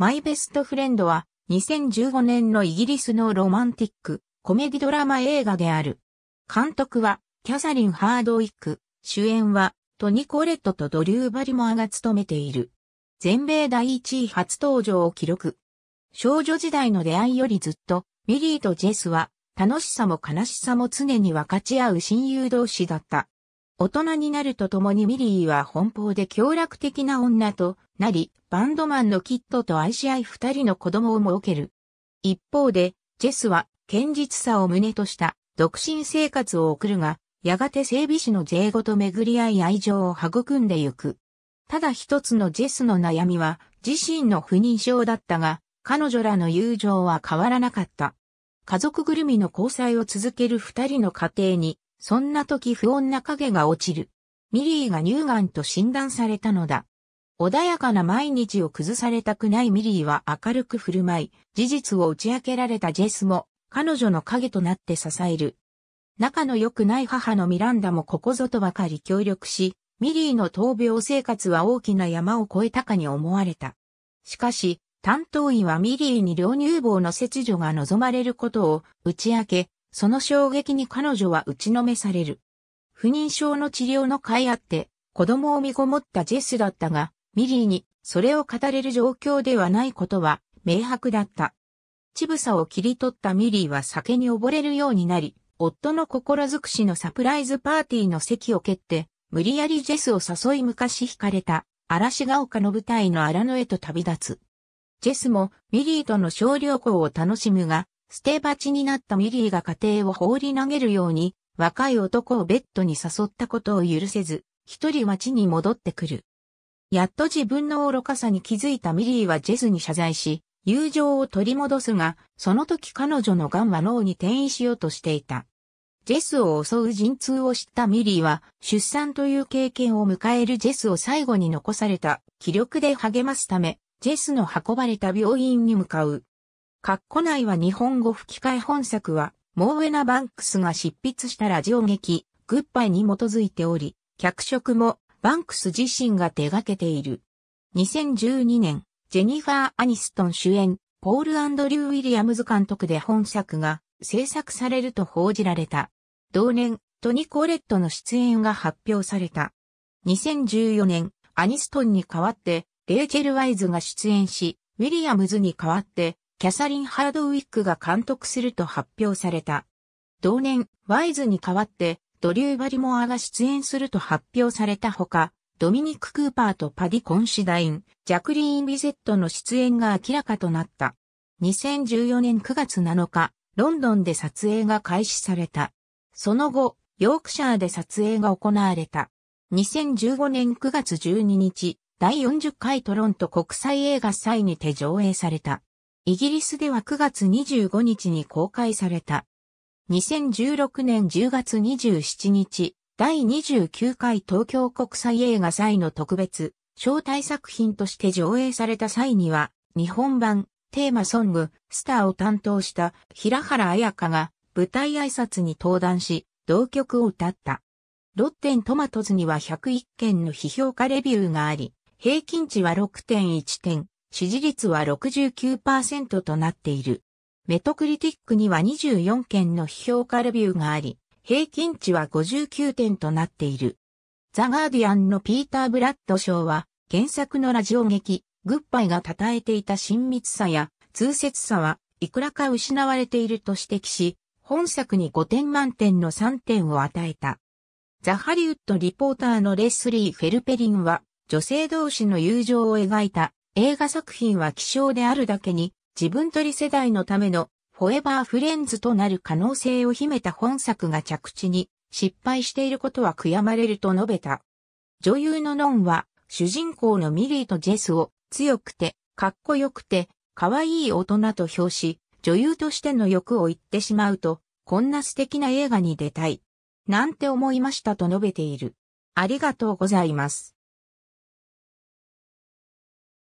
マイベストフレンドは2015年のイギリスのロマンティック、コメディドラマ映画である。監督はキャサリン・ハードウィック、主演はトニコレットとドリュー・バリモアが務めている。全米第一位初登場を記録。少女時代の出会いよりずっと、ミリーとジェスは、楽しさも悲しさも常に分かち合う親友同士だった。大人になるとともにミリーは奔放で協力的な女となり、バンドマンのキッドと愛し合い二人の子供を設ける。一方で、ジェスは堅実さを胸とした独身生活を送るが、やがて整備士の税後と巡り合い愛情を育んでゆく。ただ一つのジェスの悩みは自身の不妊症だったが、彼女らの友情は変わらなかった。家族ぐるみの交際を続ける二人の家庭にそんな時不穏な影が落ちる。ミリーが乳がんと診断されたのだ。穏やかな毎日を崩されたくないミリーは明るく振る舞い、事実を打ち明けられたジェスも、彼女の影となって支える。仲の良くない母のミランダもここぞとばかり協力し、ミリーの闘病生活は大きな山を越えたかに思われた。しかし、担当医はミリーに両乳房の切除が望まれることを打ち明け、その衝撃に彼女は打ちのめされる。不妊症の治療の甲斐あって、子供を身ごもったジェスだったが、ミリーにそれを語れる状況ではないことは明白だった。ちぶさを切り取ったミリーは酒に溺れるようになり、夫の心づくしのサプライズパーティーの席を蹴って、無理やりジェスを誘い昔惹かれた、嵐が丘の舞台の荒野へと旅立つ。ジェスもミリーとの少量校を楽しむが、捨て鉢になったミリーが家庭を放り投げるように、若い男をベッドに誘ったことを許せず、一人町に戻ってくる。やっと自分の愚かさに気づいたミリーはジェズに謝罪し、友情を取り戻すが、その時彼女の癌は脳に転移しようとしていた。ジェスを襲う陣痛を知ったミリーは、出産という経験を迎えるジェスを最後に残された気力で励ますため、ジェスの運ばれた病院に向かう。カッコ内は日本語吹き替え本作は、モーウェナ・バンクスが執筆したラジオ劇、グッバイに基づいており、脚色もバンクス自身が手掛けている。2012年、ジェニファー・アニストン主演、ポール・アンドリュー・ウィリアムズ監督で本作が制作されると報じられた。同年、トニ・コーレットの出演が発表された。2014年、アニストンに代わって、レイチェル・ワイズが出演し、ウィリアムズに代わって、キャサリン・ハードウィックが監督すると発表された。同年、ワイズに代わって、ドリュー・バリモアが出演すると発表されたほか、ドミニク・クーパーとパディ・コンシダイン、ジャクリーン・ビゼットの出演が明らかとなった。2014年9月7日、ロンドンで撮影が開始された。その後、ヨークシャーで撮影が行われた。2015年9月12日、第40回トロント国際映画祭にて上映された。イギリスでは9月25日に公開された。2016年10月27日、第29回東京国際映画祭の特別、招待作品として上映された際には、日本版、テーマソング、スターを担当した平原綾香が舞台挨拶に登壇し、同曲を歌った。ロッテントマトズには101件の批評家レビューがあり、平均値は6.1点、支持率は69%となっている。メトクリティックには24件の批評家レビューがあり、平均値は59点となっている。ザ・ガーディアンのピーター・ブラッド賞は、原作のラジオ劇、グッバイが称えていた親密さや通説さはいくらか失われていると指摘し、本作に5点満点の3点を与えた。ザ・ハリウッドリポーターのレスリー・フェルペリンは、女性同士の友情を描いた映画作品は希少であるだけに、自分取り世代のためのフォエバーフレンズとなる可能性を秘めた本作が着地に失敗していることは悔やまれると述べた。女優のノンは主人公のミリーとジェスを強くて、かっこよくて、可愛い大人と評し、女優としての欲を言ってしまうと、こんな素敵な映画に出たい。なんて思いましたと述べている。ありがとうございます。